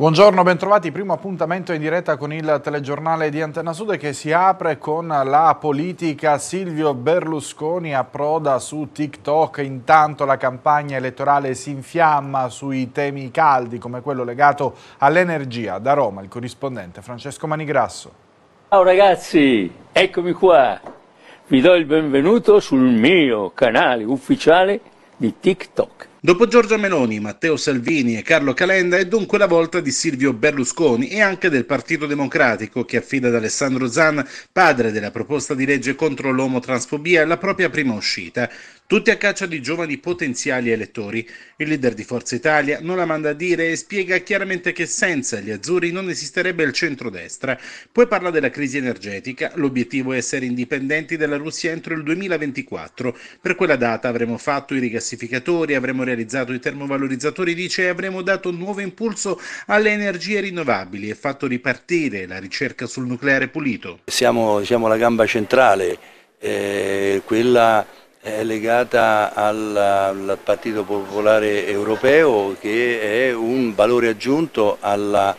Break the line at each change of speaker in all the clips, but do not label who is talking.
Buongiorno, bentrovati. Primo appuntamento in diretta con il telegiornale di Antenna Sud che si apre con la politica. Silvio Berlusconi approda su TikTok. Intanto la campagna elettorale si infiamma sui temi caldi come quello legato all'energia. Da Roma il corrispondente Francesco Manigrasso.
Ciao ragazzi, eccomi qua. Vi do il benvenuto sul mio canale ufficiale
di TikTok. Dopo Giorgia Meloni, Matteo Salvini e Carlo Calenda è dunque la volta di Silvio Berlusconi e anche del Partito Democratico che affida ad Alessandro Zan, padre della proposta di legge contro l'omotransfobia, la propria prima uscita. Tutti a caccia di giovani potenziali elettori. Il leader di Forza Italia non la manda a dire e spiega chiaramente che senza gli azzurri non esisterebbe il centrodestra. Poi parla della crisi energetica. L'obiettivo è essere indipendenti dalla Russia entro il 2024. Per quella data avremo fatto i rigassificatori, avremo realizzato i termovalorizzatori dice, e avremo dato nuovo impulso alle energie rinnovabili e fatto ripartire la ricerca sul nucleare pulito. Siamo, siamo la gamba centrale, eh, quella è legata al, al, Partito Popolare Europeo che è un valore aggiunto alla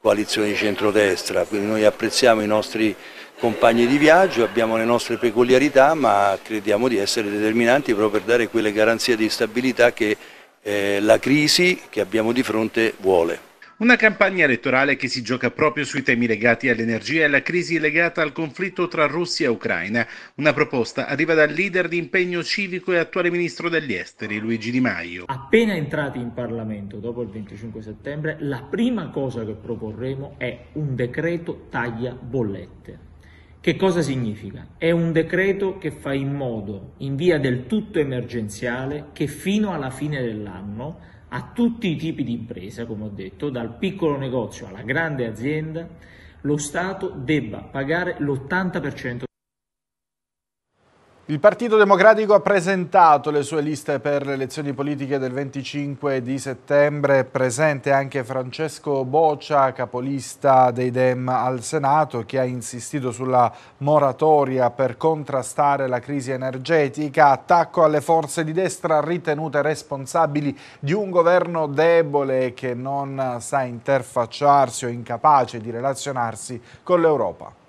coalizione di centrodestra, quindi noi apprezziamo i nostri compagni di viaggio, abbiamo le nostre peculiarità ma crediamo di essere determinanti proprio per dare quelle garanzie di stabilità che eh, la crisi che abbiamo di fronte vuole. Una campagna elettorale che si gioca proprio sui temi legati all'energia e alla crisi legata al conflitto tra Russia e Ucraina. Una proposta arriva dal leader di impegno civico e attuale ministro degli esteri, Luigi Di Maio.
Appena entrati in Parlamento dopo il 25 settembre, la prima cosa che proporremo è un decreto taglia bollette. Che cosa significa? È un decreto che fa in modo, in via del tutto emergenziale, che fino alla fine dell'anno a tutti i tipi di impresa, come ho detto, dal piccolo
negozio alla grande azienda, lo Stato debba pagare l'80% il Partito Democratico ha presentato le sue liste per le elezioni politiche del 25 di settembre, presente anche Francesco Boccia, capolista dei Dem al Senato, che ha insistito sulla moratoria per contrastare la crisi energetica, attacco alle forze di destra ritenute responsabili di un governo debole che non sa interfacciarsi o incapace di relazionarsi con l'Europa.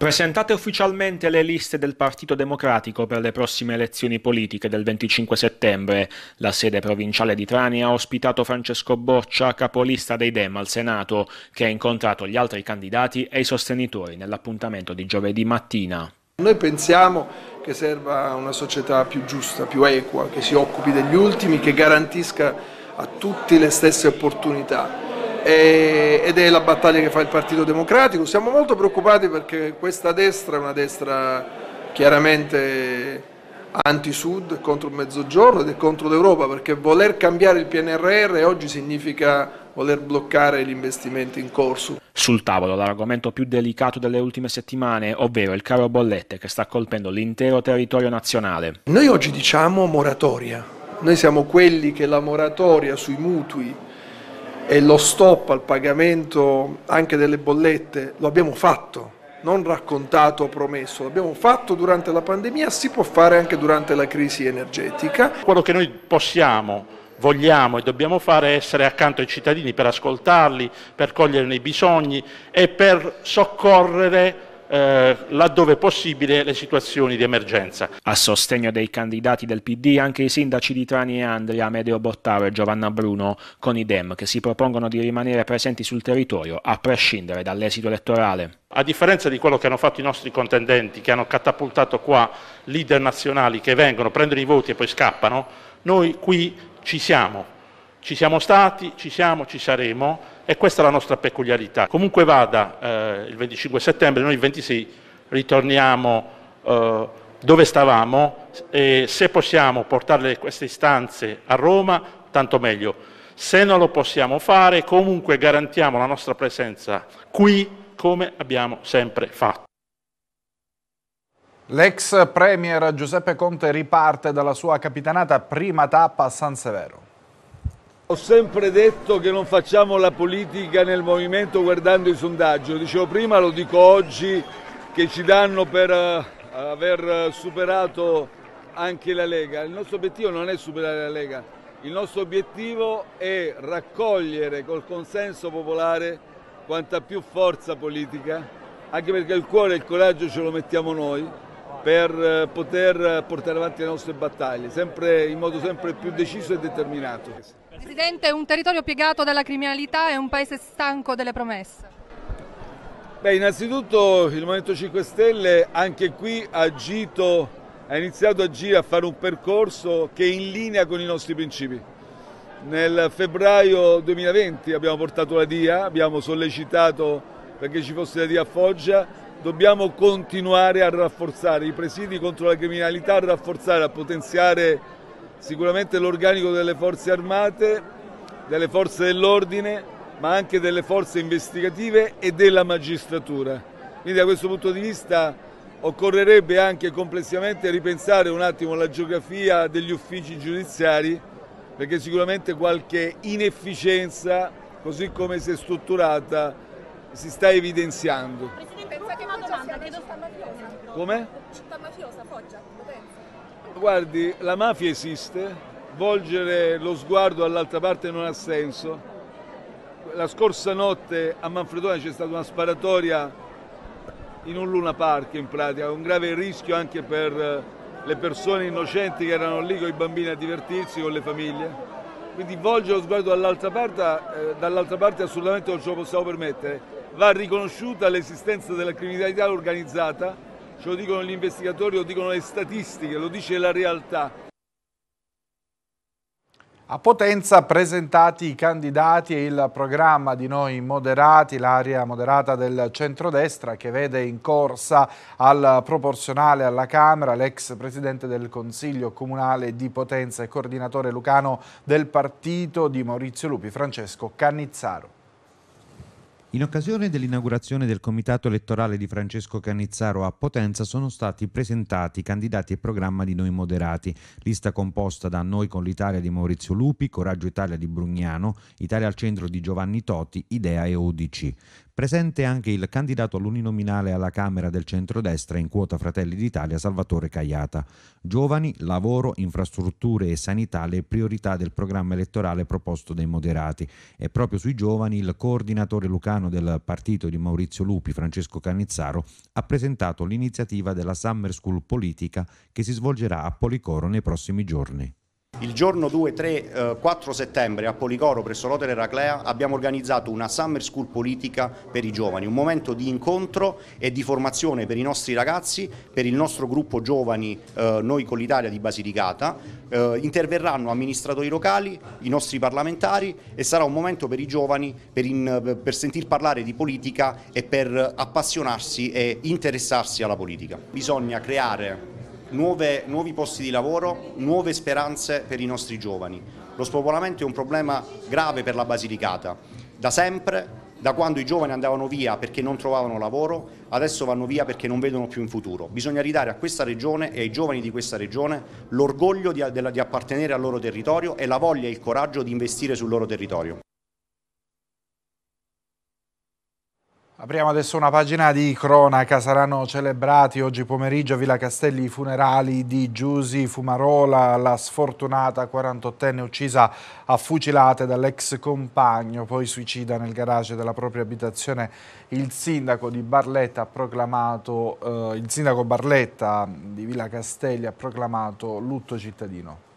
Presentate ufficialmente le liste del Partito Democratico per le prossime elezioni politiche del 25 settembre. La sede provinciale di Trani ha ospitato Francesco Boccia, capolista dei Dem al Senato, che ha incontrato gli altri candidati e i sostenitori nell'appuntamento di giovedì mattina.
Noi pensiamo che serva una società più giusta, più equa, che si occupi degli ultimi, che garantisca a tutti le stesse opportunità ed è la battaglia che fa il Partito Democratico. Siamo molto preoccupati perché questa destra è una destra chiaramente anti-sud, contro il mezzogiorno ed è contro l'Europa perché voler cambiare il PNRR oggi significa voler bloccare gli investimenti in corso.
Sul tavolo l'argomento più delicato delle ultime settimane, ovvero il caro bollette che sta colpendo l'intero territorio nazionale. Noi oggi diciamo
moratoria, noi siamo quelli che la moratoria sui mutui e lo stop al pagamento anche delle bollette lo abbiamo fatto, non raccontato
o promesso, l'abbiamo fatto durante la pandemia, si può fare anche durante la crisi energetica. Quello che noi possiamo vogliamo e dobbiamo fare è essere accanto ai cittadini per ascoltarli, per coglierne i bisogni e per soccorrere eh, laddove possibile le situazioni di emergenza.
A sostegno dei candidati del PD anche i sindaci di Trani e Andria, Medeo Bottaro e Giovanna Bruno, con i Dem che si propongono di rimanere presenti sul territorio a prescindere dall'esito elettorale.
A differenza di quello che hanno fatto i nostri contendenti, che hanno catapultato qua leader nazionali che vengono, prendono i voti e poi scappano, noi qui ci siamo, ci siamo stati, ci siamo, ci saremo e questa è la nostra peculiarità. Comunque vada, eh, il 25 settembre, noi il 26 ritorniamo eh, dove stavamo e se possiamo portare queste istanze a Roma, tanto meglio. Se non lo possiamo fare, comunque garantiamo la nostra presenza qui come abbiamo sempre fatto.
L'ex premier Giuseppe Conte riparte dalla sua capitanata prima tappa a San Severo.
Ho sempre detto che non facciamo la politica nel movimento guardando i sondaggi, lo dicevo prima, lo dico oggi, che ci danno per eh, aver superato anche la Lega. Il nostro obiettivo non è superare la Lega, il nostro obiettivo è raccogliere col consenso popolare quanta più forza politica, anche perché il cuore e il coraggio ce lo mettiamo noi per eh, poter portare avanti le nostre battaglie, sempre, in modo sempre più deciso e determinato.
Presidente, un territorio piegato dalla criminalità e un paese stanco delle promesse.
Beh, innanzitutto il Movimento 5 Stelle anche qui ha, agito, ha iniziato a agire, a fare un percorso che è in linea con i nostri principi. Nel febbraio 2020 abbiamo portato la DIA, abbiamo sollecitato perché ci fosse la DIA a Foggia, dobbiamo continuare a rafforzare i presidi contro la criminalità, a rafforzare, a potenziare sicuramente l'organico delle forze armate, delle forze dell'ordine, ma anche delle forze investigative e della magistratura. Quindi da questo punto di vista occorrerebbe anche complessivamente ripensare un attimo la geografia degli uffici giudiziari, perché sicuramente qualche inefficienza, così come si è strutturata, si sta evidenziando.
Presidente, pensa che una domanda, chiedo...
Città mafiosa, Foggia?
Guardi, la mafia esiste, volgere lo sguardo all'altra parte non ha senso. La scorsa notte a Manfredone c'è stata una sparatoria in un Luna Park in pratica, un grave rischio anche per eh, le persone innocenti che erano lì con i bambini a divertirsi, con le famiglie. Quindi volgere lo sguardo dall'altra parte, eh, dall'altra parte assolutamente non ce lo possiamo permettere. Va riconosciuta l'esistenza della criminalità organizzata ce lo dicono gli investigatori, lo dicono le statistiche, lo dice la realtà.
A Potenza presentati i candidati e il programma di noi moderati, l'area moderata del centrodestra che vede in corsa al proporzionale alla Camera l'ex presidente del Consiglio Comunale di Potenza e coordinatore lucano del partito di Maurizio Lupi, Francesco Cannizzaro.
In occasione dell'inaugurazione del comitato elettorale di Francesco Canizzaro a Potenza sono stati presentati i candidati e programma di Noi Moderati, lista composta da Noi con l'Italia di Maurizio Lupi, Coraggio Italia di Brugnano, Italia al Centro di Giovanni Toti, Idea e UDC. Presente anche il candidato all'uninominale alla Camera del centrodestra in quota Fratelli d'Italia Salvatore Cagliata. Giovani, lavoro, infrastrutture e sanità le priorità del programma elettorale proposto dai moderati. E proprio sui giovani il coordinatore lucano del partito di Maurizio Lupi, Francesco Canizzaro, ha presentato l'iniziativa della Summer School Politica che si svolgerà a Policoro nei prossimi giorni. Il giorno 2, 3, 4 settembre a Policoro presso l'Hotel Eraclea abbiamo organizzato una Summer School politica per i giovani, un momento di incontro e di formazione per i nostri ragazzi, per il nostro gruppo giovani eh, Noi con l'Italia di Basilicata. Eh, interverranno amministratori locali, i nostri parlamentari e sarà un momento per i giovani per, in, per sentir parlare di politica e per appassionarsi e interessarsi alla politica. Bisogna creare nuove, nuovi posti di lavoro, nuove speranze per i nostri giovani. Lo spopolamento è un problema grave per la Basilicata. Da sempre, da quando i giovani andavano via perché non trovavano lavoro, adesso vanno via perché non vedono più in futuro. Bisogna ridare a questa regione e ai giovani di questa regione l'orgoglio di, di appartenere al loro territorio e la voglia e il coraggio di investire sul loro territorio.
Apriamo adesso una pagina di cronaca, saranno celebrati oggi pomeriggio a Villa Castelli i funerali di Giusy Fumarola, la sfortunata 48enne uccisa a fucilate dall'ex compagno, poi suicida nel garage della propria abitazione. Il sindaco di Barletta ha proclamato, eh, il sindaco Barletta di Villa Castelli ha proclamato lutto cittadino.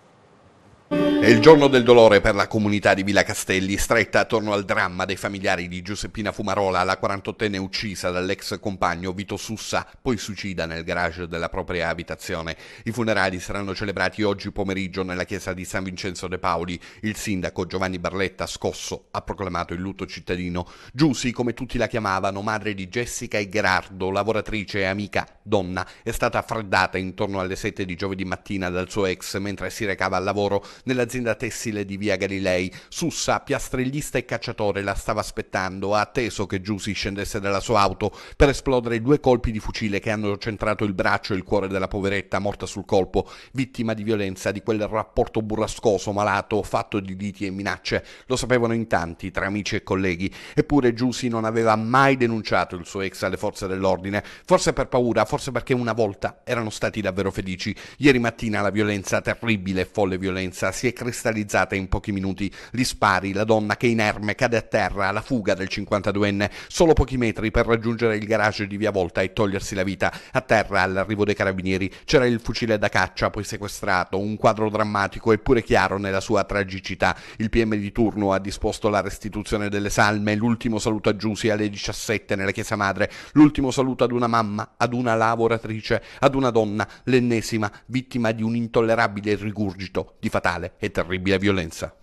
È il
giorno del dolore per la comunità di Villa Castelli, stretta attorno al dramma dei familiari di Giuseppina Fumarola, la 48enne uccisa dall'ex compagno Vito Sussa, poi suicida nel garage della propria abitazione. I funerali saranno celebrati oggi pomeriggio nella chiesa di San Vincenzo De Paoli. Il sindaco Giovanni Barletta, scosso, ha proclamato il lutto cittadino. Giussi, come tutti la chiamavano, madre di Jessica e Gerardo, lavoratrice e amica, donna, è stata affreddata intorno alle 7 di giovedì mattina dal suo ex mentre si recava al lavoro nell'azienda tessile di via Galilei. Sussa, piastrellista e cacciatore, la stava aspettando, ha atteso che Giusy scendesse dalla sua auto per esplodere due colpi di fucile che hanno centrato il braccio e il cuore della poveretta morta sul colpo, vittima di violenza di quel rapporto burrascoso, malato, fatto di diti e minacce. Lo sapevano in tanti, tra amici e colleghi, eppure Giusy non aveva mai denunciato il suo ex alle forze dell'ordine, forse per paura, forse perché una volta erano stati davvero felici. Ieri mattina la violenza, terribile e folle violenza, violenza si è cristallizzata in pochi minuti. Gli spari, la donna che inerme cade a terra, la fuga del 52enne, solo pochi metri per raggiungere il garage di Via Volta e togliersi la vita. A terra, all'arrivo dei carabinieri, c'era il fucile da caccia, poi sequestrato, un quadro drammatico eppure chiaro nella sua tragicità. Il PM di turno ha disposto la restituzione delle salme, l'ultimo saluto a Giussi alle 17 nella Chiesa Madre, l'ultimo saluto ad una mamma, ad una lavoratrice, ad una donna, l'ennesima, vittima di un intollerabile rigurgito di fatale criminale e terribile violenza.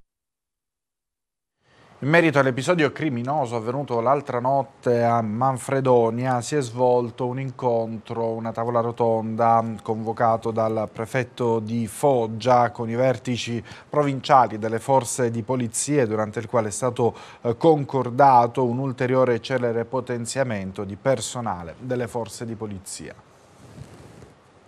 In merito all'episodio criminoso avvenuto l'altra notte a Manfredonia si è svolto un incontro, una tavola rotonda convocato dal prefetto di Foggia con i vertici provinciali delle forze di polizia durante il quale è stato eh, concordato un ulteriore e celere potenziamento di personale delle forze di polizia.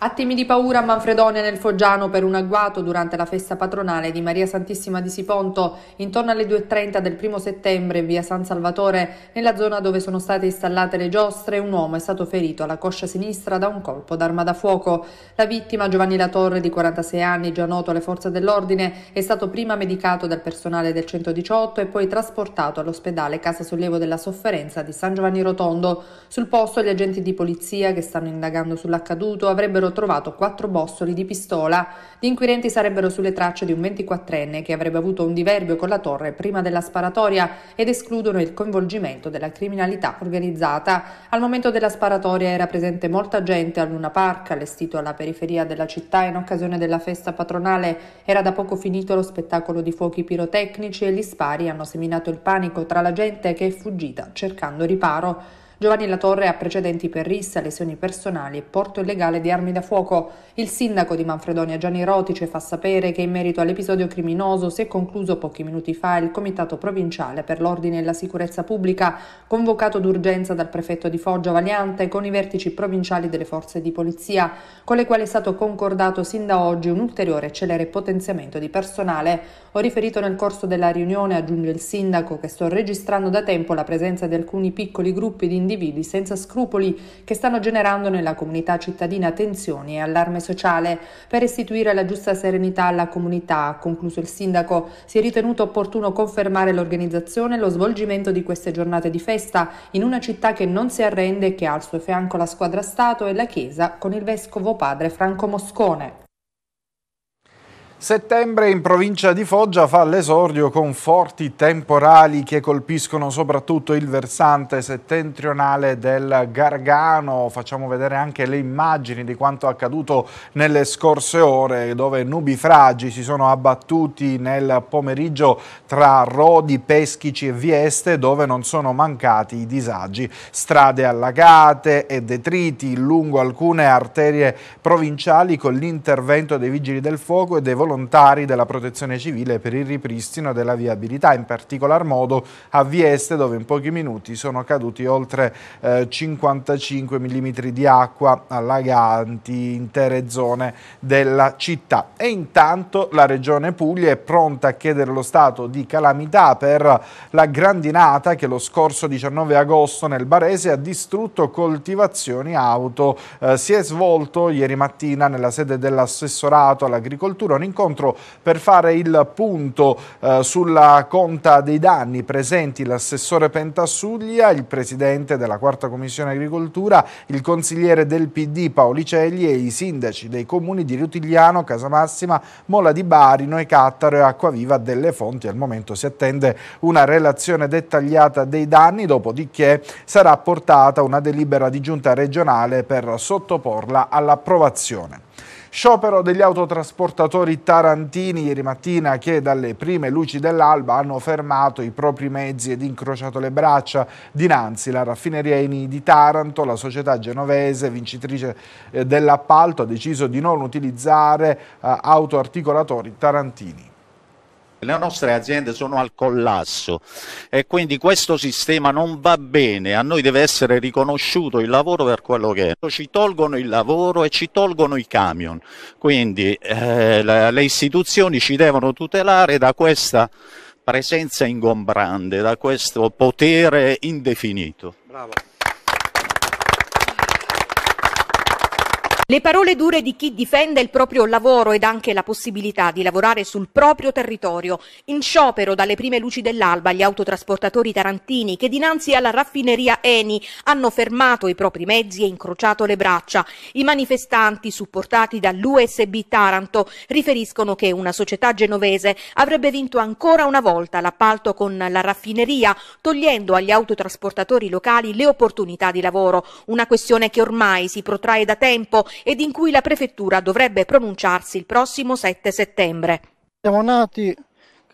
Attimi di paura a Manfredone nel Foggiano per un agguato durante la festa patronale di Maria Santissima di Siponto. Intorno alle 2.30 del 1 settembre in via San Salvatore, nella zona dove sono state installate le giostre, un uomo è stato ferito alla coscia sinistra da un colpo d'arma da fuoco. La vittima, Giovanni Latorre, di 46 anni, già noto alle forze dell'ordine, è stato prima medicato dal personale del 118 e poi trasportato all'ospedale Casa Sollievo della Sofferenza di San Giovanni Rotondo. Sul posto gli agenti di polizia che stanno indagando sull'accaduto avrebbero trovato quattro bossoli di pistola. Gli inquirenti sarebbero sulle tracce di un 24enne che avrebbe avuto un diverbio con la torre prima della sparatoria ed escludono il coinvolgimento della criminalità organizzata. Al momento della sparatoria era presente molta gente al Luna Park, allestito alla periferia della città in occasione della festa patronale. Era da poco finito lo spettacolo di fuochi pirotecnici e gli spari hanno seminato il panico tra la gente che è fuggita cercando riparo. Giovanni Latorre ha precedenti per rissa, lesioni personali e porto illegale di armi da fuoco. Il sindaco di Manfredonia Gianni Rotice fa sapere che in merito all'episodio criminoso si è concluso pochi minuti fa il Comitato Provinciale per l'Ordine e la Sicurezza Pubblica, convocato d'urgenza dal prefetto di Foggia Valiante con i vertici provinciali delle forze di polizia, con le quali è stato concordato sin da oggi un ulteriore e celere potenziamento di personale. Ho riferito nel corso della riunione, aggiunge il sindaco, che sto registrando da tempo la presenza di alcuni piccoli gruppi di individui individui senza scrupoli che stanno generando nella comunità cittadina tensioni e allarme sociale. Per restituire la giusta serenità alla comunità, ha concluso il sindaco, si è ritenuto opportuno confermare l'organizzazione e lo svolgimento di queste giornate di festa in una città che non si arrende e che ha al suo fianco la squadra Stato e la Chiesa con il vescovo padre Franco Moscone.
Settembre in provincia di Foggia fa l'esordio con forti temporali che colpiscono soprattutto il versante settentrionale del Gargano. Facciamo vedere anche le immagini di quanto accaduto nelle scorse ore dove nubifragi si sono abbattuti nel pomeriggio tra Rodi, Peschici e Vieste dove non sono mancati i disagi. Strade allagate e detriti lungo alcune arterie provinciali con l'intervento dei vigili del fuoco e dei volontari volontari della protezione civile per il ripristino della viabilità, in particolar modo a Vieste dove in pochi minuti sono caduti oltre eh, 55 mm di acqua allaganti intere zone della città. E intanto la Regione Puglia è pronta a chiedere lo stato di calamità per la grandinata che lo scorso 19 agosto nel Barese ha distrutto coltivazioni auto. Eh, si è svolto ieri mattina nella sede dell'assessorato all'agricoltura un incontro incontro per fare il punto eh, sulla conta dei danni presenti l'assessore Pentassuglia, il presidente della quarta commissione agricoltura, il consigliere del PD Paolicelli e i sindaci dei comuni di Rutigliano, Casamassima, Mola di Barino e Cattaro e Acquaviva delle Fonti. Al momento si attende una relazione dettagliata dei danni, dopodiché sarà portata una delibera di giunta regionale per sottoporla all'approvazione. Sciopero degli autotrasportatori tarantini ieri mattina che dalle prime luci dell'alba hanno fermato i propri mezzi ed incrociato le braccia dinanzi la raffineria Eni di Taranto, la società genovese vincitrice eh, dell'appalto ha deciso di non utilizzare eh, autoarticolatori
tarantini le nostre aziende sono al collasso e quindi questo sistema non va bene, a noi deve essere riconosciuto il lavoro per quello che è. Ci tolgono il lavoro e ci tolgono i camion, quindi eh, le istituzioni ci devono tutelare da questa presenza ingombrante, da questo potere indefinito.
Bravo. Le parole dure di chi difende il proprio lavoro ed anche la possibilità di lavorare sul proprio territorio. In sciopero dalle prime luci dell'alba gli autotrasportatori tarantini che dinanzi alla raffineria Eni hanno fermato i propri mezzi e incrociato le braccia. I manifestanti, supportati dall'USB Taranto, riferiscono che una società genovese avrebbe vinto ancora una volta l'appalto con la raffineria, togliendo agli autotrasportatori locali le opportunità di lavoro, una questione che ormai si protrae da tempo ed in cui la prefettura dovrebbe pronunciarsi il prossimo 7 settembre.
Siamo nati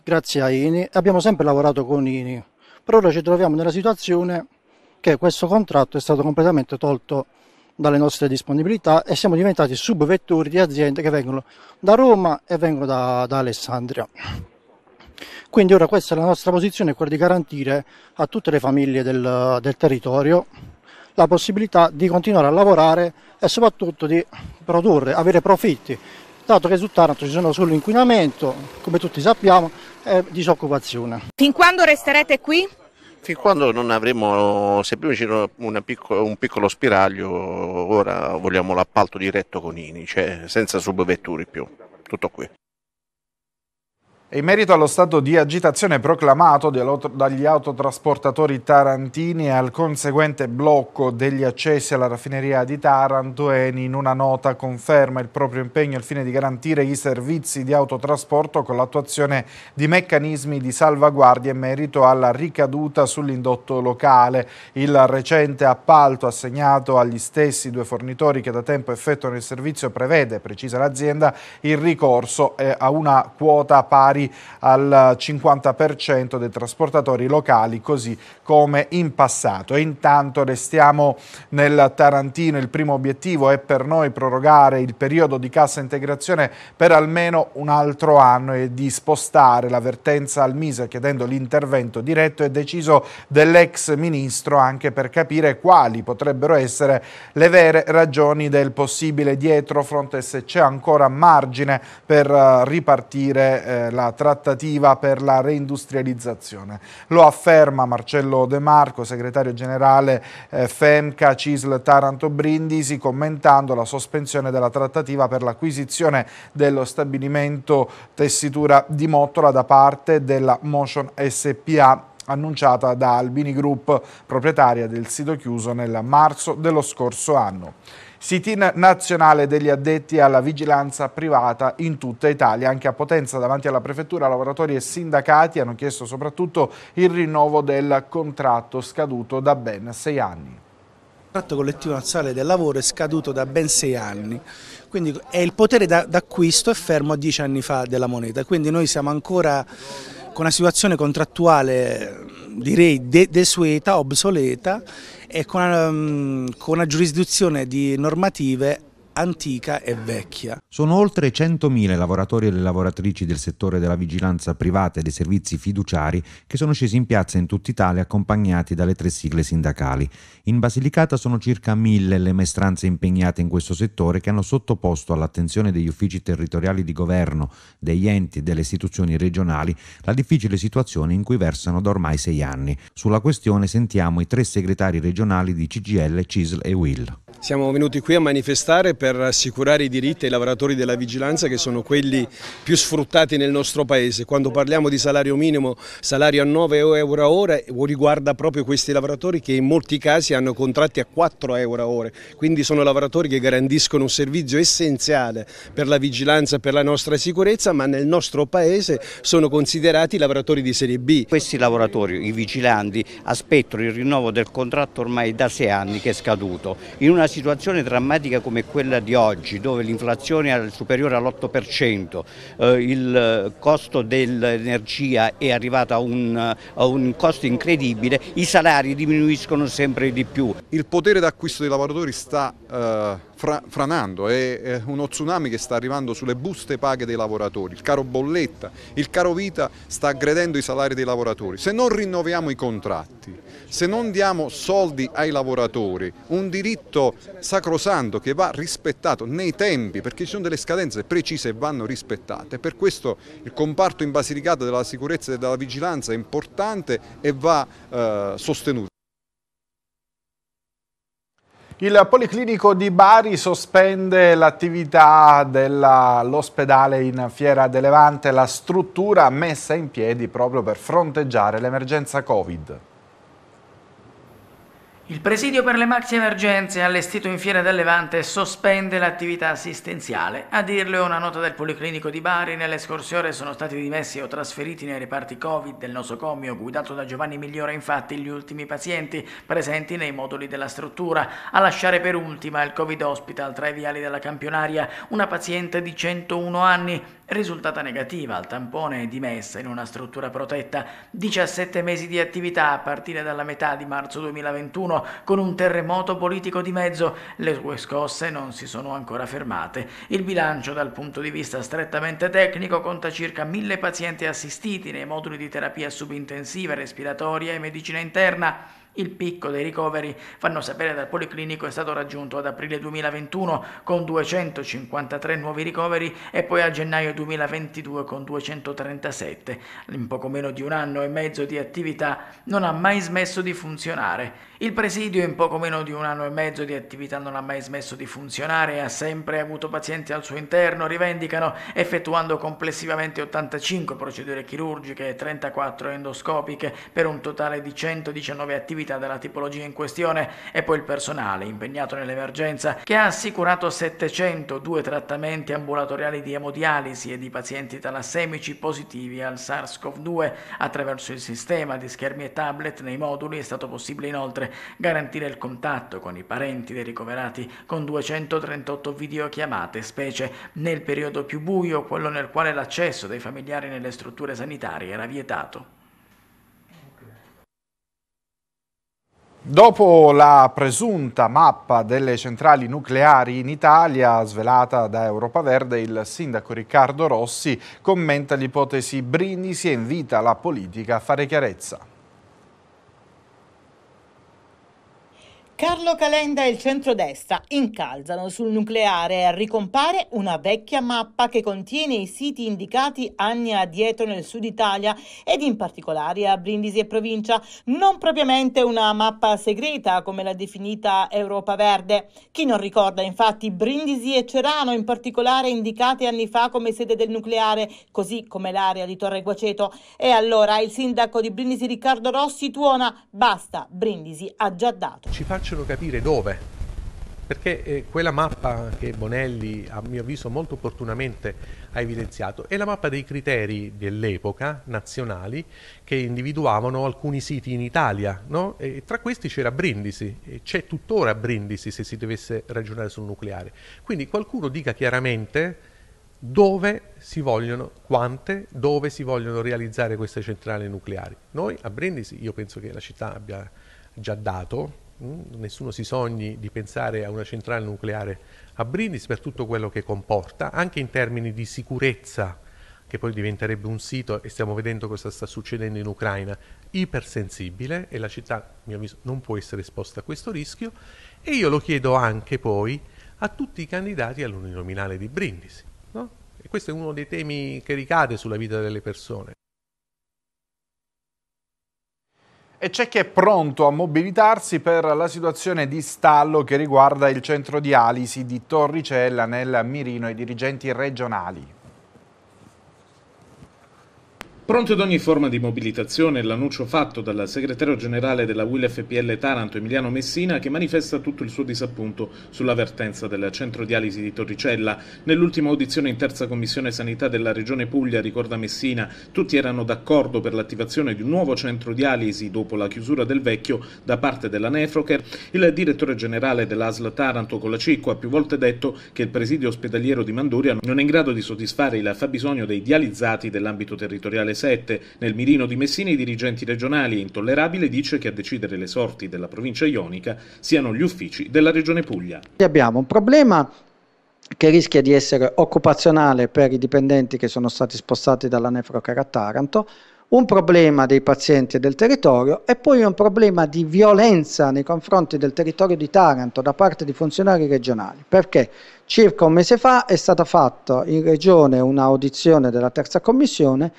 grazie a INI, e abbiamo sempre lavorato con INI, però ora ci troviamo nella situazione che questo contratto è stato completamente tolto dalle nostre disponibilità e siamo diventati subvettori di aziende che vengono da Roma e vengono da, da Alessandria. Quindi ora questa è la nostra posizione, quella di garantire a tutte le famiglie del, del territorio la possibilità di continuare a lavorare e soprattutto di produrre, avere profitti, dato che su Taranto ci sono solo inquinamento, come tutti sappiamo, e disoccupazione.
Fin quando resterete qui? Fin
quando non avremo, se prima c'era picco, un piccolo spiraglio, ora vogliamo l'appalto diretto con INI, cioè senza subvetture più, tutto qui.
In merito allo stato di agitazione proclamato dagli autotrasportatori tarantini e al conseguente blocco degli accessi alla raffineria di Taranto, Eni in una nota conferma il proprio impegno al fine di garantire i servizi di autotrasporto con l'attuazione di meccanismi di salvaguardia in merito alla ricaduta sull'indotto locale. Il recente appalto assegnato agli stessi due fornitori che da tempo effettuano il servizio prevede, precisa l'azienda, il ricorso eh, a una quota pari pari al 50% dei trasportatori locali, così come in passato. E intanto restiamo nel Tarantino, il primo obiettivo è per noi prorogare il periodo di cassa integrazione per almeno un altro anno e di spostare l'avvertenza al Mise chiedendo l'intervento diretto e deciso dell'ex ministro anche per capire quali potrebbero essere le vere ragioni del possibile dietro fronte se c'è ancora margine per eh, ripartire eh, la trattativa per la reindustrializzazione. Lo afferma Marcello De Marco, segretario generale eh, FEMCA CISL Taranto Brindisi, commentando la sospensione della trattativa per l'acquisizione dello stabilimento tessitura di Mottola da parte della Motion SPA annunciata da Albini Group, proprietaria del sito chiuso nel marzo dello scorso anno sit nazionale degli addetti alla vigilanza privata in tutta Italia. Anche a Potenza davanti alla prefettura lavoratori e sindacati hanno chiesto soprattutto il rinnovo del contratto scaduto da ben sei anni. Il contratto collettivo nazionale del lavoro è scaduto da ben sei anni, quindi il potere d'acquisto è fermo a dieci anni fa della moneta,
quindi noi siamo ancora con una situazione contrattuale direi de desueta, obsoleta e con, um, con una giurisdizione di normative
antica e vecchia.
Sono oltre 100.000 lavoratori e le lavoratrici del settore della vigilanza privata e dei servizi fiduciari che sono scesi in piazza in tutta Italia accompagnati dalle tre sigle sindacali. In Basilicata sono circa 1.000 le maestranze impegnate in questo settore che hanno sottoposto all'attenzione degli uffici territoriali di governo, degli enti e delle istituzioni regionali la difficile situazione in cui versano da ormai sei anni. Sulla questione sentiamo i tre segretari regionali di CGL, CISL e WILL.
Siamo venuti qui a manifestare per assicurare i diritti ai lavoratori della vigilanza che sono quelli più sfruttati nel nostro paese. Quando parliamo di salario minimo, salario a 9 euro a ora riguarda proprio questi lavoratori che in molti casi hanno contratti a 4 euro a ora. Quindi sono lavoratori che garantiscono un servizio essenziale per la vigilanza, e per la nostra sicurezza, ma nel nostro
paese sono considerati lavoratori di serie B. Questi lavoratori, i vigilanti, aspettano il rinnovo del contratto ormai da 6 anni che è scaduto. In una situazione drammatica come quella di oggi, dove l'inflazione è superiore all'8%, eh, il eh, costo dell'energia è arrivato a un, a un costo incredibile, i salari diminuiscono sempre di più.
Il potere d'acquisto dei lavoratori sta eh, fra, franando, è, uno tsunami che sta arrivando sulle buste paghe dei lavoratori, il caro bolletta, il caro vita sta aggredendo i salari dei lavoratori. Se non rinnoviamo i contratti, se non diamo soldi ai lavoratori, un diritto sacrosanto che va rispettato nei tempi, perché ci sono delle scadenze precise e vanno rispettate, per questo il comparto in Basilicata della sicurezza e della vigilanza è importante e va eh, sostenuto. Il Policlinico di Bari sospende l'attività dell'ospedale in Fiera de Levante, la struttura messa in piedi proprio per fronteggiare l'emergenza Covid.
Il presidio per le maxi emergenze allestito in Fiera del Levante sospende l'attività assistenziale. A dirle una nota del Policlinico di Bari, nelle scorse ore sono stati dimessi o trasferiti nei reparti Covid del nosocomio guidato da Giovanni Migliore infatti gli ultimi pazienti presenti nei moduli della struttura. A lasciare per ultima il Covid Hospital tra i viali della Campionaria, una paziente di 101 anni risultata negativa al tampone e dimessa in una struttura protetta. 17 mesi di attività a partire dalla metà di marzo 2021 con un terremoto politico di mezzo. Le sue scosse non si sono ancora fermate. Il bilancio dal punto di vista strettamente tecnico conta circa 1000 pazienti assistiti nei moduli di terapia subintensiva, respiratoria e medicina interna il picco dei ricoveri, fanno sapere dal Policlinico, è stato raggiunto ad aprile 2021 con 253 nuovi ricoveri e poi a gennaio 2022 con 237. In poco meno di un anno e mezzo di attività non ha mai smesso di funzionare. Il presidio in poco meno di un anno e mezzo di attività non ha mai smesso di funzionare e ha sempre avuto pazienti al suo interno, rivendicano, effettuando complessivamente 85 procedure chirurgiche e 34 endoscopiche per un totale di 119 attività uscita dalla tipologia in questione e poi il personale impegnato nell'emergenza che ha assicurato 702 trattamenti ambulatoriali di emodialisi e di pazienti talassemici positivi al SARS-CoV-2 attraverso il sistema di schermi e tablet nei moduli è stato possibile inoltre garantire il contatto con i parenti dei ricoverati con 238 videochiamate, specie nel periodo più buio, quello nel quale l'accesso dei familiari nelle strutture sanitarie era vietato.
Dopo la presunta mappa delle centrali nucleari in Italia, svelata da Europa Verde, il sindaco Riccardo Rossi commenta l'ipotesi Brindisi e invita la politica a fare chiarezza.
Carlo Calenda e il centrodestra incalzano sul nucleare. Ricompare una vecchia mappa che contiene i siti indicati anni addietro nel sud Italia ed in particolare a Brindisi e provincia. Non propriamente una mappa segreta come l'ha definita Europa Verde. Chi non ricorda infatti Brindisi e Cerano in particolare indicate anni fa come sede del nucleare, così come l'area di Torre Guaceto. E allora il sindaco di Brindisi Riccardo Rossi tuona basta, Brindisi ha già dato.
Ci facciano capire dove, perché eh, quella mappa che Bonelli a mio avviso molto opportunamente ha evidenziato è la mappa dei criteri dell'epoca nazionali che individuavano alcuni siti in Italia no? tra questi c'era Brindisi c'è tuttora Brindisi se si dovesse ragionare sul nucleare quindi qualcuno dica chiaramente dove si vogliono, quante, dove si vogliono realizzare queste centrali nucleari. Noi a Brindisi, io penso che la città abbia già dato Mm? nessuno si sogni di pensare a una centrale nucleare a Brindisi per tutto quello che comporta, anche in termini di sicurezza, che poi diventerebbe un sito, e stiamo vedendo cosa sta succedendo in Ucraina, ipersensibile e la città, a mio avviso, non può essere esposta a questo rischio. E io lo chiedo anche poi a tutti i candidati all'uninominale di Brindisi. No? E questo è uno dei temi che ricade sulla vita delle persone. E c'è chi è pronto
a mobilitarsi per la situazione di stallo che riguarda il centro dialisi di Torricella nel Mirino e i dirigenti regionali.
Pronto ad ogni forma di mobilitazione l'annuncio fatto dal segretario generale della UIL FPL Taranto Emiliano Messina che manifesta tutto il suo disappunto sull'avvertenza del centro dialisi di Torricella. Nell'ultima audizione in terza commissione sanità della regione Puglia, ricorda Messina, tutti erano d'accordo per l'attivazione di un nuovo centro dialisi dopo la chiusura del vecchio da parte della Nefrocher. Il direttore generale dell'ASL Taranto con la Cicco ha più volte detto che il presidio ospedaliero di Manduria non è in grado di soddisfare il fabbisogno dei dializzati dell'ambito territoriale 2007. Nel mirino di Messina i dirigenti regionali è intollerabile dice che a decidere le sorti della provincia ionica siano gli uffici della regione Puglia.
Abbiamo un problema che rischia di essere occupazionale per i dipendenti che sono stati spostati dalla Nefrocara a Taranto, un problema dei pazienti e del territorio e poi un problema di violenza nei confronti del territorio di Taranto da parte di funzionari regionali, perché circa un mese fa è stata fatta in regione un'audizione della terza commissione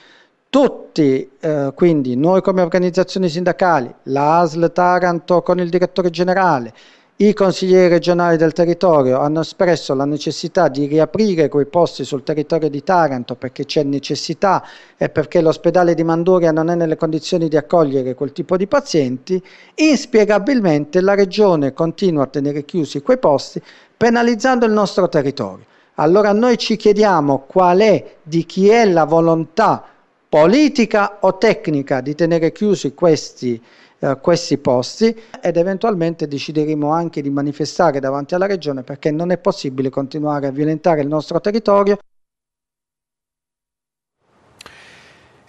tutti, eh, quindi noi come organizzazioni sindacali, l'ASL Taranto con il direttore generale, i consiglieri regionali del territorio hanno espresso la necessità di riaprire quei posti sul territorio di Taranto perché c'è necessità e perché l'ospedale di Manduria non è nelle condizioni di accogliere quel tipo di pazienti, inspiegabilmente la regione continua a tenere chiusi quei posti penalizzando il nostro territorio. Allora noi ci chiediamo qual è, di chi è la volontà politica o tecnica di tenere chiusi questi, eh, questi posti ed eventualmente decideremo anche di manifestare davanti alla Regione perché non è possibile continuare a violentare il nostro territorio.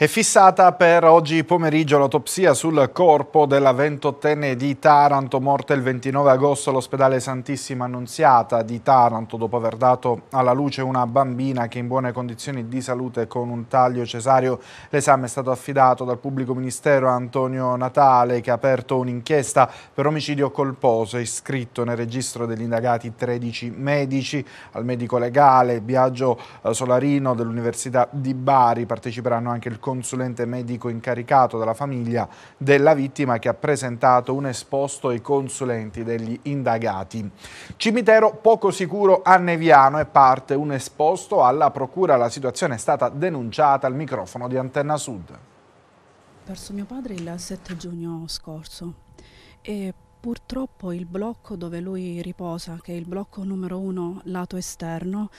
È fissata per oggi pomeriggio l'autopsia sul corpo della ventottenne di Taranto, morta il 29 agosto all'ospedale Santissima Annunziata di Taranto, dopo aver dato alla luce una bambina che in buone condizioni di salute con un taglio cesareo. L'esame è stato affidato dal pubblico ministero Antonio Natale, che ha aperto un'inchiesta per omicidio colposo, iscritto nel registro degli indagati 13 medici. Al medico legale Biagio eh, Solarino dell'Università di Bari parteciperanno anche il consulente medico incaricato dalla famiglia della vittima che ha presentato un esposto ai consulenti degli indagati. Cimitero poco sicuro a Neviano e parte un esposto alla procura. La situazione è stata denunciata al microfono di Antenna Sud. Ho
perso mio padre il 7 giugno scorso e purtroppo il blocco dove lui riposa, che è il blocco numero uno lato esterno,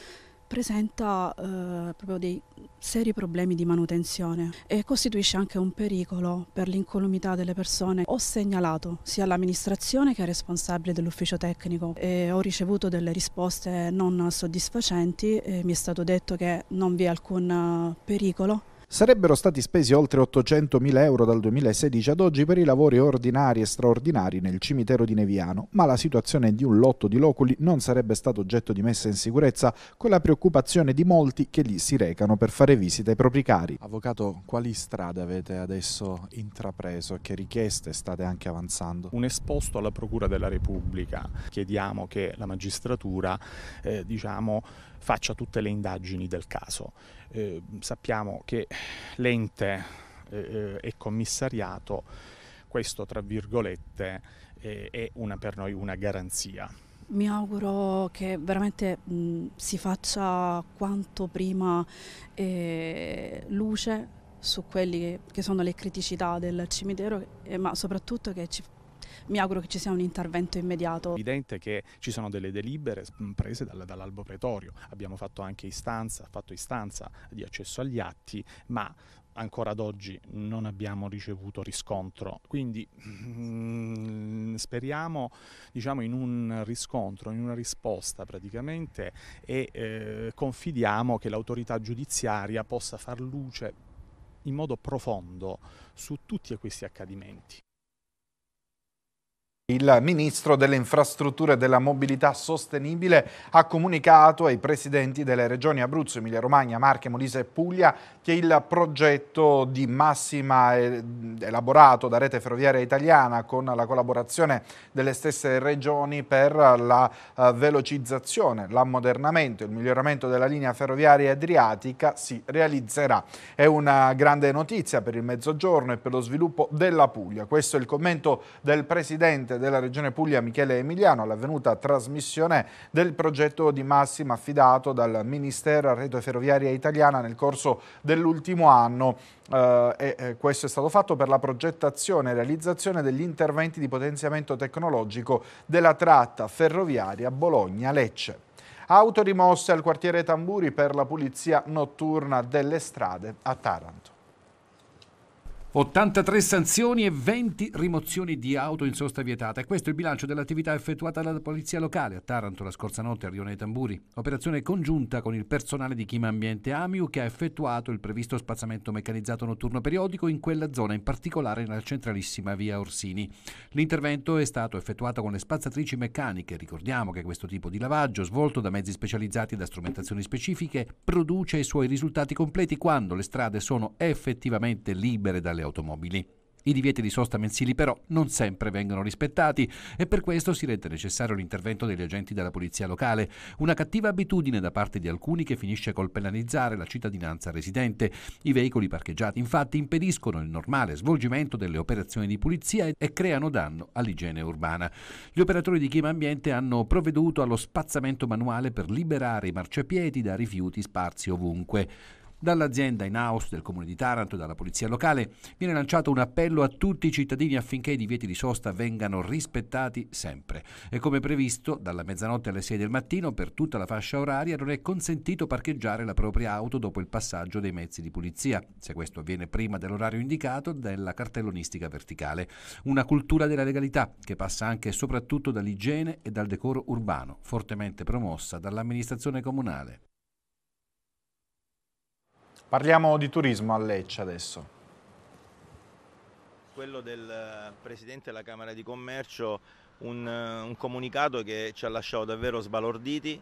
presenta eh, proprio dei seri problemi di manutenzione e costituisce anche un pericolo per l'incolumità delle persone. Ho segnalato sia all'amministrazione che al responsabile dell'ufficio tecnico e ho ricevuto delle risposte non soddisfacenti mi è stato detto che non vi è alcun eh, pericolo
Sarebbero stati spesi oltre 800.000 euro dal 2016 ad oggi per i lavori ordinari e straordinari nel cimitero di Neviano, ma la situazione di un lotto di loculi non sarebbe stato oggetto di messa in sicurezza, con la preoccupazione di molti che lì si recano per fare visita ai propri cari. Avvocato, quali strade avete adesso intrapreso e che richieste state anche avanzando?
Un esposto alla Procura della Repubblica. Chiediamo che la magistratura eh, diciamo, faccia tutte le indagini del caso eh, sappiamo che l'ente eh, è commissariato, questo tra virgolette eh, è una, per noi una garanzia.
Mi auguro che veramente mh, si faccia quanto prima eh, luce su quelle che, sono le criticità del cimitero, eh, ma soprattutto che ci mi auguro che ci sia un intervento immediato. È
evidente che ci sono delle delibere mm, prese dall'albo pretorio, abbiamo fatto anche istanza, fatto istanza di accesso agli atti, ma ancora ad oggi non abbiamo ricevuto riscontro. Quindi mm, speriamo diciamo, in un riscontro, in una risposta praticamente e eh, confidiamo che l'autorità giudiziaria possa far luce in modo profondo su tutti questi accadimenti.
Il ministro delle infrastrutture e della mobilità sostenibile ha comunicato ai presidenti delle regioni Abruzzo, Emilia-Romagna, Marche, Molise e Puglia che il progetto di massima eh, elaborato da Rete Ferroviaria Italiana con la collaborazione delle stesse regioni per la eh, velocizzazione, l'ammodernamento e il miglioramento della linea ferroviaria adriatica si realizzerà. È una grande notizia per il Mezzogiorno e per lo sviluppo della Puglia. Questo è il commento del presidente della Regione Puglia Michele Emiliano all'avvenuta trasmissione del progetto di massima affidato dal Ministero a Rete Ferroviaria Italiana nel corso dell'ultimo anno eh, e eh, questo è stato fatto per la progettazione e realizzazione degli interventi di potenziamento tecnologico della tratta ferroviaria Bologna-Lecce. Auto rimosse al quartiere Tamburi per la pulizia notturna delle strade a Taranto.
83 sanzioni e 20 rimozioni di auto in sosta vietata. E questo è il bilancio dell'attività effettuata dalla Polizia Locale a Taranto la scorsa notte a Rione Tamburi. Operazione congiunta con il personale di Chima Ambiente Amiu che ha effettuato il previsto spazzamento meccanizzato notturno periodico in quella zona, in particolare nella centralissima via Orsini. L'intervento è stato effettuato con le spazzatrici meccaniche. Ricordiamo che questo tipo di lavaggio, svolto da mezzi specializzati e da strumentazioni specifiche, produce i suoi risultati completi quando le strade sono effettivamente libere dalle alle automobili. I divieti di sosta mensili però non sempre vengono rispettati e per questo si rende necessario l'intervento degli agenti della polizia locale, una cattiva abitudine da parte di alcuni che finisce col penalizzare la cittadinanza residente. I veicoli parcheggiati infatti impediscono il normale svolgimento delle operazioni di pulizia e creano danno all'igiene urbana. Gli operatori di Chiema Ambiente hanno provveduto allo spazzamento manuale per liberare i marciapiedi da rifiuti sparsi ovunque. Dall'azienda in house del comune di Taranto e dalla polizia locale viene lanciato un appello a tutti i cittadini affinché i divieti di sosta vengano rispettati sempre. E come previsto, dalla mezzanotte alle 6 del mattino per tutta la fascia oraria non è consentito parcheggiare la propria auto dopo il passaggio dei mezzi di pulizia, se questo avviene prima dell'orario indicato della cartellonistica verticale. Una cultura della legalità che passa anche e soprattutto dall'igiene e dal decoro urbano, fortemente promossa dall'amministrazione comunale. Parliamo di turismo a
Lecce adesso.
Quello del eh, Presidente della Camera di Commercio, un, eh, un comunicato che ci ha lasciato davvero sbalorditi,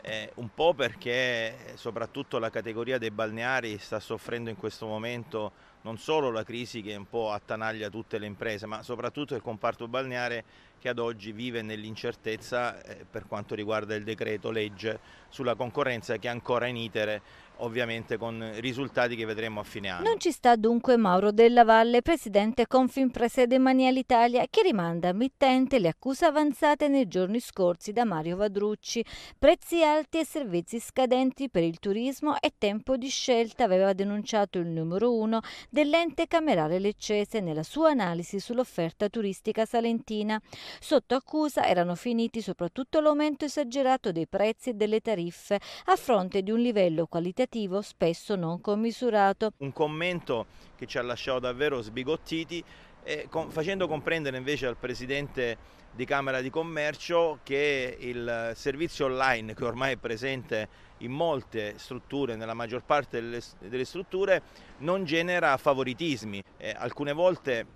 eh, un po' perché eh, soprattutto la categoria dei balneari sta soffrendo in questo momento non solo la crisi che un po' attanaglia tutte le imprese, ma soprattutto il comparto balneare che ad oggi vive nell'incertezza eh, per quanto riguarda il decreto legge sulla concorrenza che è ancora in itere ovviamente con risultati che vedremo a fine anno. Non
ci sta dunque Mauro Della Valle, presidente Confimprese Manial Italia, che rimanda a mittente le accuse avanzate nei giorni scorsi da Mario Vadrucci. Prezzi alti e servizi scadenti per il turismo e tempo di scelta, aveva denunciato il numero uno dell'ente camerale leccese nella sua analisi sull'offerta turistica salentina. Sotto accusa erano finiti soprattutto l'aumento esagerato dei prezzi e delle tariffe a fronte di un livello qualitativo negativo spesso non commisurato. Un
commento che ci ha lasciato davvero sbigottiti eh, con, facendo comprendere invece al Presidente di Camera di Commercio che il servizio online che ormai è presente in molte strutture, nella maggior parte delle, delle strutture, non genera favoritismi. Eh, alcune volte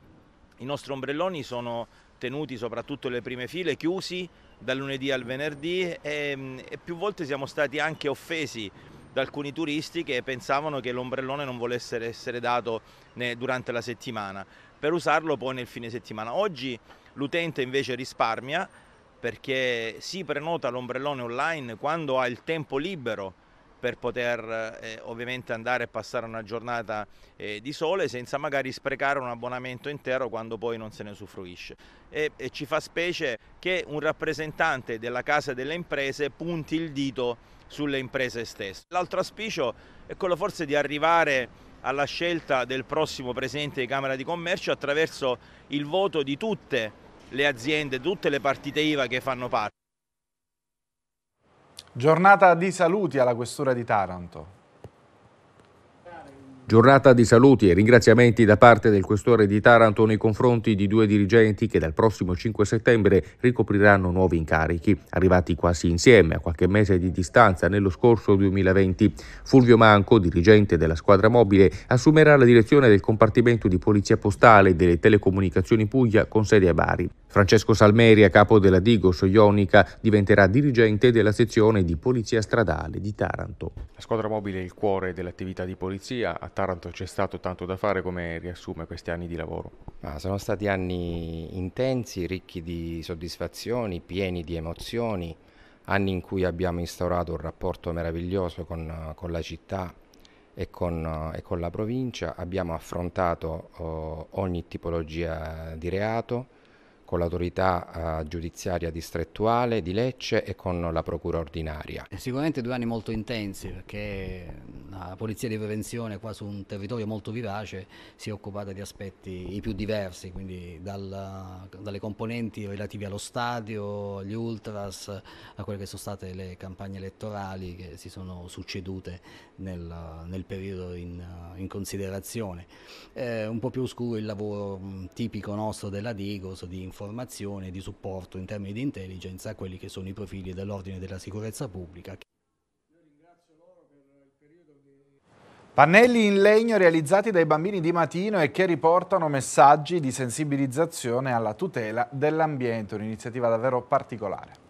i nostri ombrelloni sono tenuti soprattutto le prime file chiusi dal lunedì al venerdì e, ehm, e più volte siamo stati anche offesi da alcuni turisti che pensavano che l'ombrellone non volesse essere dato durante la settimana per usarlo poi nel fine settimana. Oggi l'utente invece risparmia perché si prenota l'ombrellone online quando ha il tempo libero per poter eh, ovviamente andare e passare una giornata eh, di sole senza magari sprecare un abbonamento intero quando poi non se ne usufruisce. E, e ci fa specie che un rappresentante della Casa delle Imprese punti il dito sulle imprese stesse. L'altro auspicio è quello forse di arrivare alla scelta del prossimo Presidente di Camera di Commercio attraverso il voto di tutte le aziende, tutte le partite IVA che fanno parte.
Giornata di saluti alla Questura di Taranto.
Giornata
di saluti e ringraziamenti da parte del questore di Taranto nei confronti di due dirigenti che dal prossimo 5 settembre ricopriranno nuovi incarichi, arrivati quasi insieme a qualche mese di distanza nello scorso 2020. Fulvio Manco, dirigente della squadra mobile, assumerà la direzione del compartimento di polizia postale e delle telecomunicazioni Puglia con sede a Bari. Francesco Salmeri, a capo della Digos Ionica, diventerà dirigente della sezione di Polizia Stradale di Taranto.
La squadra mobile è il cuore dell'attività di polizia. A Taranto c'è
stato tanto da fare come riassume questi anni di lavoro. Ma sono stati anni intensi, ricchi di soddisfazioni, pieni di emozioni, anni in cui abbiamo instaurato un rapporto meraviglioso con, con la città, e con, e con, la provincia abbiamo affrontato oh, ogni tipologia di reato, con l'autorità eh, giudiziaria distrettuale di Lecce e con la procura ordinaria.
Sicuramente due anni molto intensi perché eh, la polizia di prevenzione qua su un territorio molto vivace si è occupata di aspetti i più diversi, quindi dal, dalle componenti relative allo stadio, agli ultras, a quelle che sono state le campagne elettorali che si sono succedute nel, nel periodo in, in considerazione. Eh, un po' più oscuro il lavoro tipico nostro della Digos di informazione formazione e di supporto in termini di intelligence a quelli che sono i profili dell'ordine della sicurezza pubblica. Pannelli in legno realizzati
dai bambini di Matino e che riportano messaggi di sensibilizzazione alla tutela dell'ambiente, un'iniziativa davvero particolare.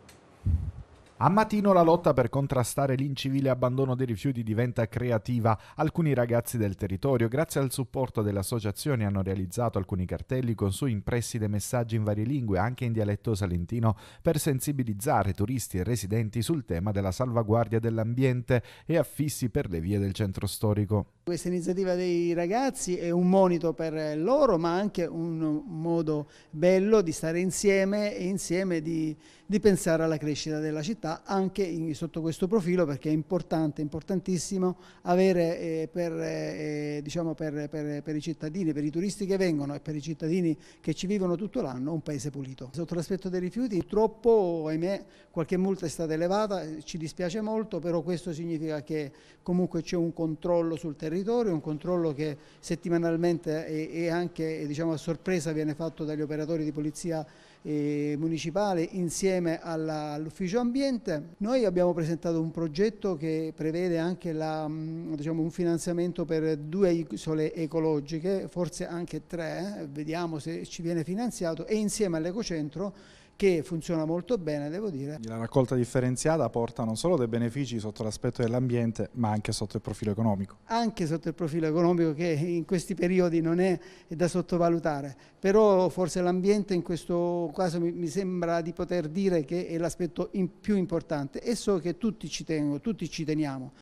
A Matino la lotta per contrastare l'incivile abbandono dei rifiuti diventa creativa. Alcuni ragazzi del territorio, grazie al supporto dell'associazione, hanno realizzato alcuni cartelli con su impressi dei messaggi in varie lingue, anche in dialetto salentino, per sensibilizzare turisti e residenti sul tema della salvaguardia dell'ambiente e affissi per le vie del centro storico.
Questa iniziativa dei ragazzi è un monito per loro, ma anche un modo bello di stare insieme e insieme di, di pensare alla crescita della città, anche in, sotto questo profilo, perché è importante, importantissimo avere eh, per, eh, diciamo per, per, per i cittadini, per i turisti che vengono e per i cittadini che ci vivono tutto l'anno, un paese pulito. Sotto l'aspetto dei rifiuti, purtroppo, ahimè, qualche multa è stata elevata, ci dispiace molto, però questo significa che comunque c'è un controllo sul territorio territorio, un controllo che settimanalmente e, anche diciamo, a sorpresa viene fatto dagli operatori di polizia eh, municipale insieme all'ufficio all ambiente. Noi abbiamo presentato un progetto che prevede anche la, diciamo, un finanziamento per due isole ecologiche, forse anche tre, eh? vediamo se ci viene finanziato, e insieme all'ecocentro che funziona molto bene, devo dire.
La raccolta differenziata porta non solo dei benefici sotto l'aspetto dell'ambiente, ma anche sotto il profilo economico.
Anche sotto il profilo economico che in questi periodi non è da sottovalutare, però forse l'ambiente in questo caso mi sembra di poter dire che è l'aspetto più importante e so che tutti ci tengo, tutti ci teniamo.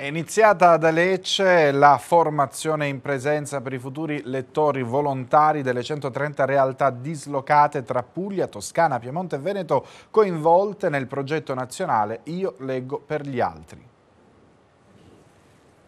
È iniziata da Lecce la formazione in presenza per i futuri lettori volontari delle 130 realtà dislocate tra Puglia, Toscana, Piemonte e Veneto coinvolte nel progetto nazionale Io leggo per gli altri.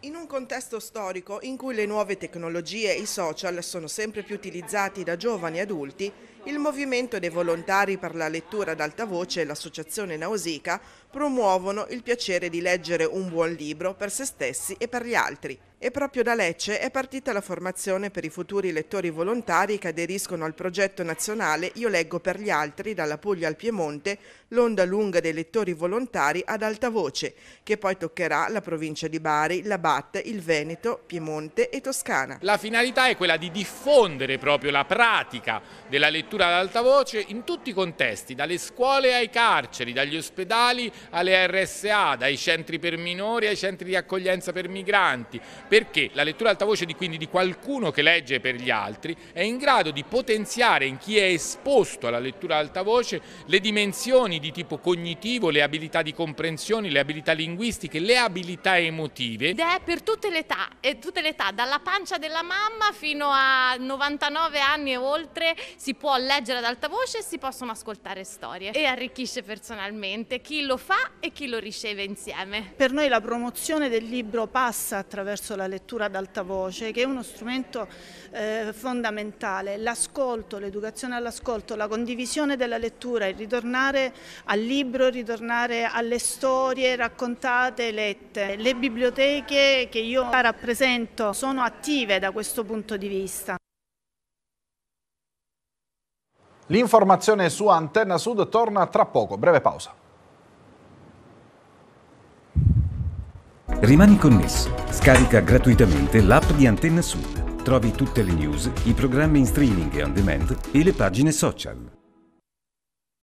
In un contesto storico in cui le nuove tecnologie e i social sono sempre più utilizzati da giovani e adulti, il Movimento dei Volontari per la Lettura ad Alta Voce e l'Associazione Nausica promuovono il piacere di leggere un buon libro per se stessi e per gli altri. E proprio da Lecce è partita la formazione per i futuri lettori volontari che aderiscono al progetto nazionale Io leggo per gli altri dalla Puglia al Piemonte, l'onda lunga dei lettori volontari ad alta voce, che poi toccherà la provincia di Bari, la BAT, il Veneto, Piemonte e Toscana.
La finalità è quella di diffondere proprio la pratica della lettura lettura ad alta voce in tutti i contesti, dalle scuole ai carceri, dagli ospedali alle RSA, dai centri per minori ai centri di accoglienza per migranti, perché la lettura ad alta voce di, quindi di qualcuno che legge per gli altri è in grado di potenziare in chi è esposto alla lettura ad alta voce le dimensioni di tipo cognitivo, le abilità di comprensione, le abilità linguistiche, le abilità emotive. Ed è per
tutte le
età, tutte le età dalla pancia della mamma fino a 99 anni e oltre si può leggere ad alta voce e si possono ascoltare storie e arricchisce personalmente chi lo fa e chi lo riceve insieme.
Per noi la promozione del libro passa attraverso la lettura ad alta voce che è uno strumento eh, fondamentale, l'ascolto, l'educazione all'ascolto, la condivisione della lettura, il ritornare al libro, ritornare alle storie raccontate, lette. Le biblioteche che io rappresento sono attive da questo punto di vista.
L'informazione su Antenna Sud torna tra poco, breve pausa.
Rimani connesso. Scarica
gratuitamente l'app di Antenna Sud. Trovi tutte le news, i programmi in streaming e on demand e le pagine social.